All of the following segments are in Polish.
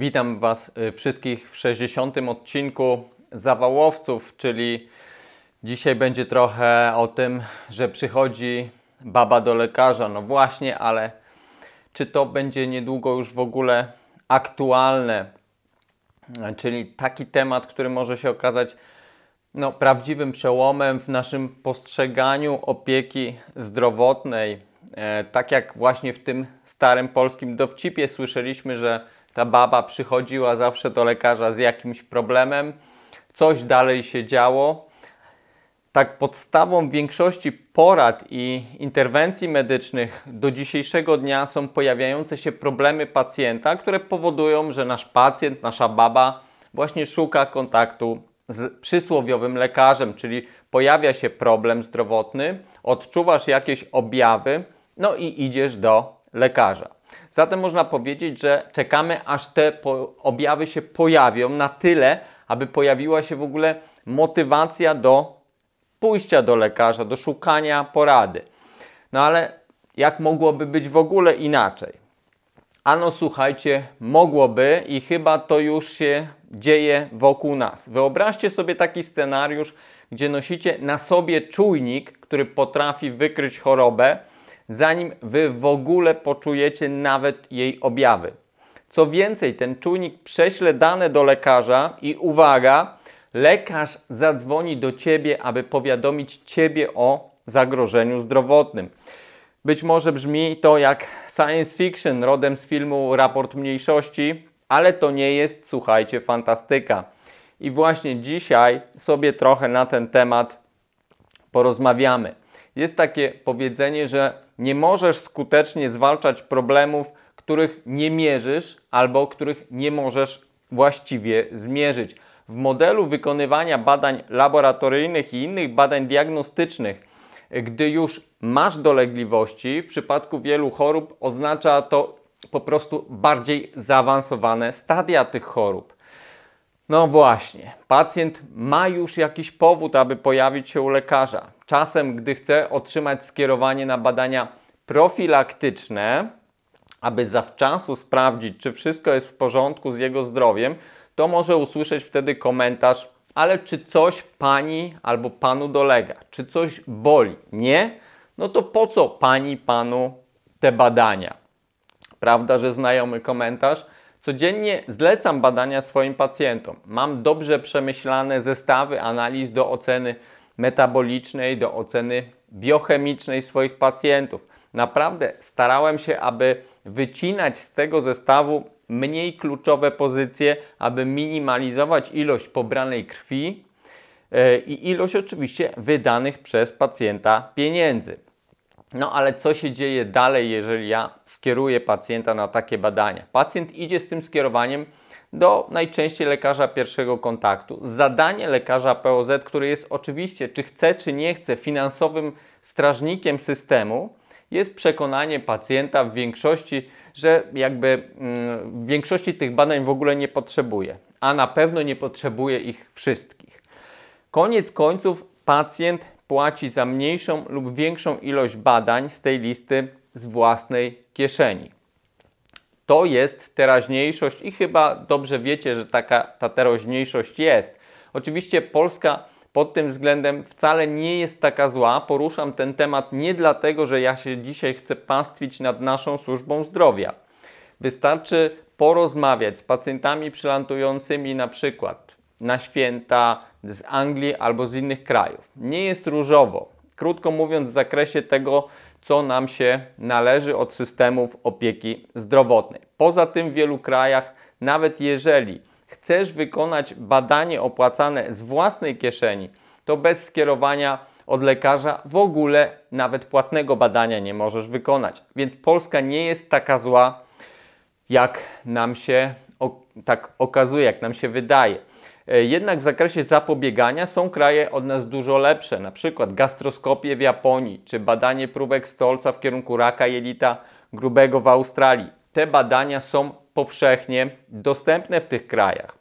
Witam Was y, wszystkich w 60. odcinku Zawałowców, czyli dzisiaj będzie trochę o tym, że przychodzi baba do lekarza. No właśnie, ale czy to będzie niedługo już w ogóle aktualne? Czyli taki temat, który może się okazać no, prawdziwym przełomem w naszym postrzeganiu opieki zdrowotnej. E, tak jak właśnie w tym starym polskim dowcipie słyszeliśmy, że ta baba przychodziła zawsze do lekarza z jakimś problemem, coś dalej się działo. Tak podstawą większości porad i interwencji medycznych do dzisiejszego dnia są pojawiające się problemy pacjenta, które powodują, że nasz pacjent, nasza baba właśnie szuka kontaktu z przysłowiowym lekarzem, czyli pojawia się problem zdrowotny, odczuwasz jakieś objawy, no i idziesz do lekarza. Zatem można powiedzieć, że czekamy aż te objawy się pojawią na tyle, aby pojawiła się w ogóle motywacja do pójścia do lekarza, do szukania porady. No ale jak mogłoby być w ogóle inaczej? Ano słuchajcie, mogłoby i chyba to już się dzieje wokół nas. Wyobraźcie sobie taki scenariusz, gdzie nosicie na sobie czujnik, który potrafi wykryć chorobę, zanim Wy w ogóle poczujecie nawet jej objawy. Co więcej, ten czujnik prześle dane do lekarza i uwaga, lekarz zadzwoni do Ciebie, aby powiadomić Ciebie o zagrożeniu zdrowotnym. Być może brzmi to jak science fiction, rodem z filmu Raport Mniejszości, ale to nie jest, słuchajcie, fantastyka. I właśnie dzisiaj sobie trochę na ten temat porozmawiamy. Jest takie powiedzenie, że nie możesz skutecznie zwalczać problemów, których nie mierzysz albo których nie możesz właściwie zmierzyć. W modelu wykonywania badań laboratoryjnych i innych badań diagnostycznych, gdy już masz dolegliwości, w przypadku wielu chorób oznacza to po prostu bardziej zaawansowane stadia tych chorób. No właśnie, pacjent ma już jakiś powód, aby pojawić się u lekarza. Czasem, gdy chce otrzymać skierowanie na badania profilaktyczne, aby zawczasu sprawdzić, czy wszystko jest w porządku z jego zdrowiem, to może usłyszeć wtedy komentarz, ale czy coś pani albo panu dolega, czy coś boli? Nie? No to po co pani, panu te badania? Prawda, że znajomy komentarz? Codziennie zlecam badania swoim pacjentom. Mam dobrze przemyślane zestawy analiz do oceny metabolicznej, do oceny biochemicznej swoich pacjentów. Naprawdę starałem się, aby wycinać z tego zestawu mniej kluczowe pozycje, aby minimalizować ilość pobranej krwi e, i ilość oczywiście wydanych przez pacjenta pieniędzy. No ale co się dzieje dalej, jeżeli ja skieruję pacjenta na takie badania? Pacjent idzie z tym skierowaniem do najczęściej lekarza pierwszego kontaktu. Zadanie lekarza POZ, który jest oczywiście, czy chce, czy nie chce, finansowym strażnikiem systemu, jest przekonanie pacjenta w większości, że jakby mm, w większości tych badań w ogóle nie potrzebuje, a na pewno nie potrzebuje ich wszystkich. Koniec końców pacjent płaci za mniejszą lub większą ilość badań z tej listy z własnej kieszeni. To jest teraźniejszość i chyba dobrze wiecie, że taka ta teraźniejszość jest. Oczywiście Polska pod tym względem wcale nie jest taka zła. Poruszam ten temat nie dlatego, że ja się dzisiaj chcę pastwić nad naszą służbą zdrowia. Wystarczy porozmawiać z pacjentami przelatującymi, na przykład na święta z Anglii albo z innych krajów. Nie jest różowo. Krótko mówiąc, w zakresie tego, co nam się należy od systemów opieki zdrowotnej. Poza tym w wielu krajach, nawet jeżeli chcesz wykonać badanie opłacane z własnej kieszeni, to bez skierowania od lekarza w ogóle nawet płatnego badania nie możesz wykonać. Więc Polska nie jest taka zła, jak nam się tak okazuje, jak nam się wydaje. E, jednak w zakresie zapobiegania są kraje od nas dużo lepsze, na przykład gastroskopie w Japonii, czy badanie próbek stolca w kierunku raka jelita grubego w Australii te badania są powszechnie dostępne w tych krajach.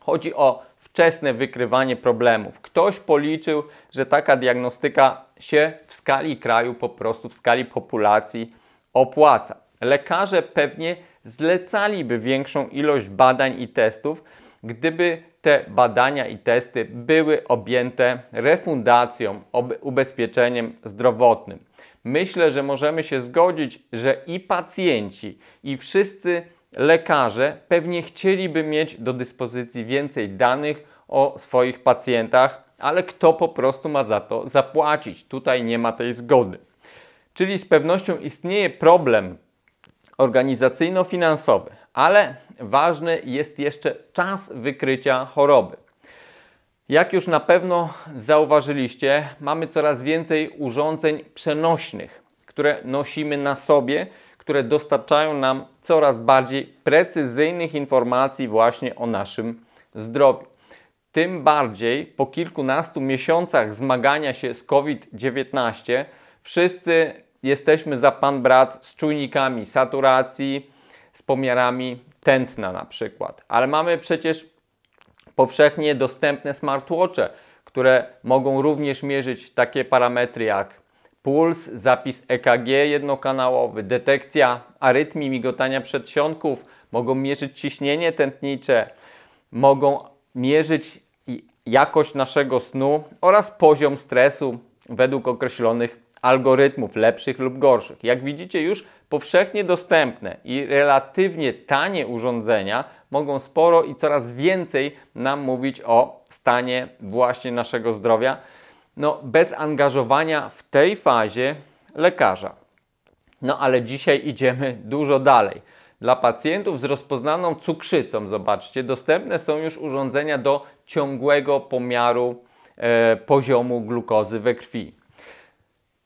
Chodzi o wczesne wykrywanie problemów. Ktoś policzył, że taka diagnostyka się w skali kraju, po prostu w skali populacji opłaca. Lekarze pewnie zlecaliby większą ilość badań i testów, gdyby te badania i testy były objęte refundacją, ubezpieczeniem zdrowotnym. Myślę, że możemy się zgodzić, że i pacjenci, i wszyscy lekarze pewnie chcieliby mieć do dyspozycji więcej danych o swoich pacjentach, ale kto po prostu ma za to zapłacić? Tutaj nie ma tej zgody. Czyli z pewnością istnieje problem organizacyjno-finansowy, ale ważny jest jeszcze czas wykrycia choroby. Jak już na pewno zauważyliście, mamy coraz więcej urządzeń przenośnych, które nosimy na sobie, które dostarczają nam coraz bardziej precyzyjnych informacji właśnie o naszym zdrowiu. Tym bardziej po kilkunastu miesiącach zmagania się z COVID-19 wszyscy jesteśmy za pan brat z czujnikami saturacji, z pomiarami tętna na przykład. Ale mamy przecież Powszechnie dostępne smartwatche, które mogą również mierzyć takie parametry jak puls, zapis EKG jednokanałowy, detekcja arytmii, migotania przedsionków, mogą mierzyć ciśnienie tętnicze, mogą mierzyć jakość naszego snu oraz poziom stresu według określonych algorytmów, lepszych lub gorszych. Jak widzicie, już powszechnie dostępne i relatywnie tanie urządzenia mogą sporo i coraz więcej nam mówić o stanie właśnie naszego zdrowia, no bez angażowania w tej fazie lekarza. No ale dzisiaj idziemy dużo dalej. Dla pacjentów z rozpoznaną cukrzycą, zobaczcie, dostępne są już urządzenia do ciągłego pomiaru e, poziomu glukozy we krwi.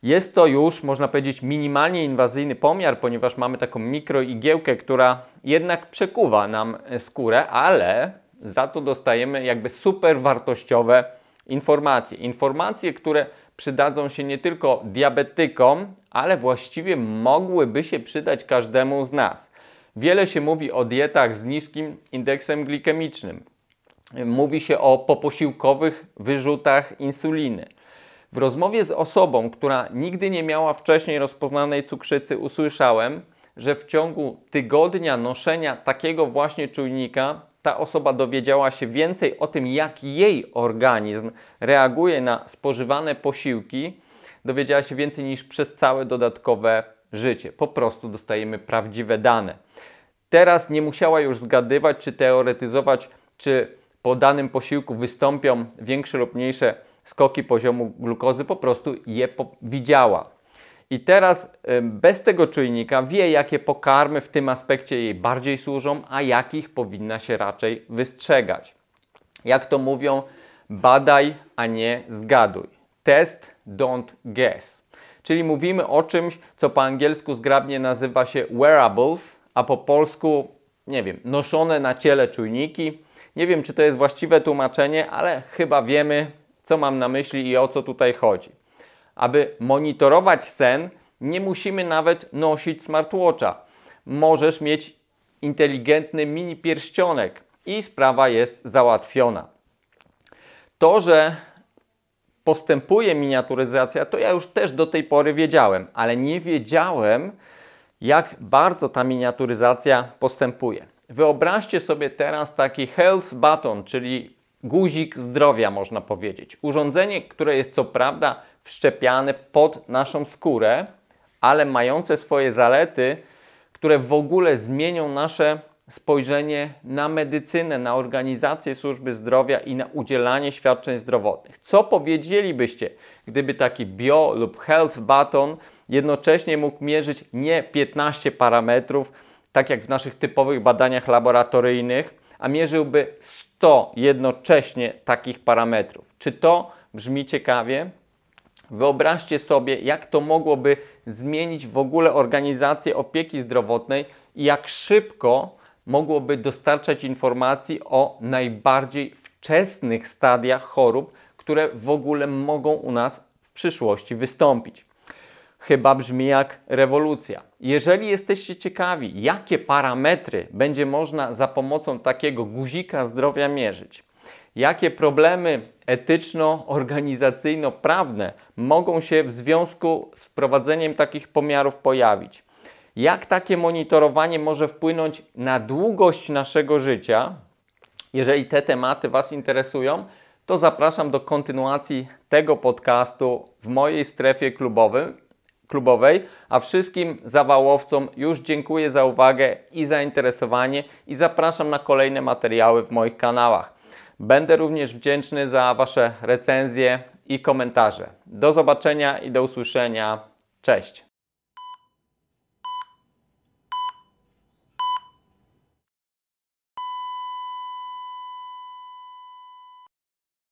Jest to już, można powiedzieć, minimalnie inwazyjny pomiar, ponieważ mamy taką mikroigiełkę, która jednak przekuwa nam skórę, ale za to dostajemy jakby super wartościowe informacje. Informacje, które przydadzą się nie tylko diabetykom, ale właściwie mogłyby się przydać każdemu z nas. Wiele się mówi o dietach z niskim indeksem glikemicznym. Mówi się o poposiłkowych wyrzutach insuliny. W rozmowie z osobą, która nigdy nie miała wcześniej rozpoznanej cukrzycy, usłyszałem, że w ciągu tygodnia noszenia takiego właśnie czujnika ta osoba dowiedziała się więcej o tym, jak jej organizm reaguje na spożywane posiłki. Dowiedziała się więcej niż przez całe dodatkowe życie. Po prostu dostajemy prawdziwe dane. Teraz nie musiała już zgadywać czy teoretyzować, czy po danym posiłku wystąpią większe lub mniejsze skoki poziomu glukozy, po prostu je po widziała. I teraz bez tego czujnika wie, jakie pokarmy w tym aspekcie jej bardziej służą, a jakich powinna się raczej wystrzegać. Jak to mówią, badaj, a nie zgaduj. Test, don't guess. Czyli mówimy o czymś, co po angielsku zgrabnie nazywa się wearables, a po polsku, nie wiem, noszone na ciele czujniki. Nie wiem, czy to jest właściwe tłumaczenie, ale chyba wiemy, co mam na myśli i o co tutaj chodzi. Aby monitorować sen, nie musimy nawet nosić smartwatcha. Możesz mieć inteligentny mini pierścionek i sprawa jest załatwiona. To, że postępuje miniaturyzacja, to ja już też do tej pory wiedziałem, ale nie wiedziałem, jak bardzo ta miniaturyzacja postępuje. Wyobraźcie sobie teraz taki health button, czyli guzik zdrowia, można powiedzieć. Urządzenie, które jest co prawda wszczepiane pod naszą skórę, ale mające swoje zalety, które w ogóle zmienią nasze spojrzenie na medycynę, na organizację służby zdrowia i na udzielanie świadczeń zdrowotnych. Co powiedzielibyście, gdyby taki bio lub health button jednocześnie mógł mierzyć nie 15 parametrów, tak jak w naszych typowych badaniach laboratoryjnych, a mierzyłby 100 jednocześnie takich parametrów. Czy to brzmi ciekawie? Wyobraźcie sobie, jak to mogłoby zmienić w ogóle organizację opieki zdrowotnej i jak szybko mogłoby dostarczać informacji o najbardziej wczesnych stadiach chorób, które w ogóle mogą u nas w przyszłości wystąpić chyba brzmi jak rewolucja. Jeżeli jesteście ciekawi, jakie parametry będzie można za pomocą takiego guzika zdrowia mierzyć, jakie problemy etyczno-organizacyjno-prawne mogą się w związku z wprowadzeniem takich pomiarów pojawić, jak takie monitorowanie może wpłynąć na długość naszego życia, jeżeli te tematy Was interesują, to zapraszam do kontynuacji tego podcastu w mojej strefie klubowym klubowej, a wszystkim zawałowcom już dziękuję za uwagę i zainteresowanie i zapraszam na kolejne materiały w moich kanałach. Będę również wdzięczny za Wasze recenzje i komentarze. Do zobaczenia i do usłyszenia. Cześć!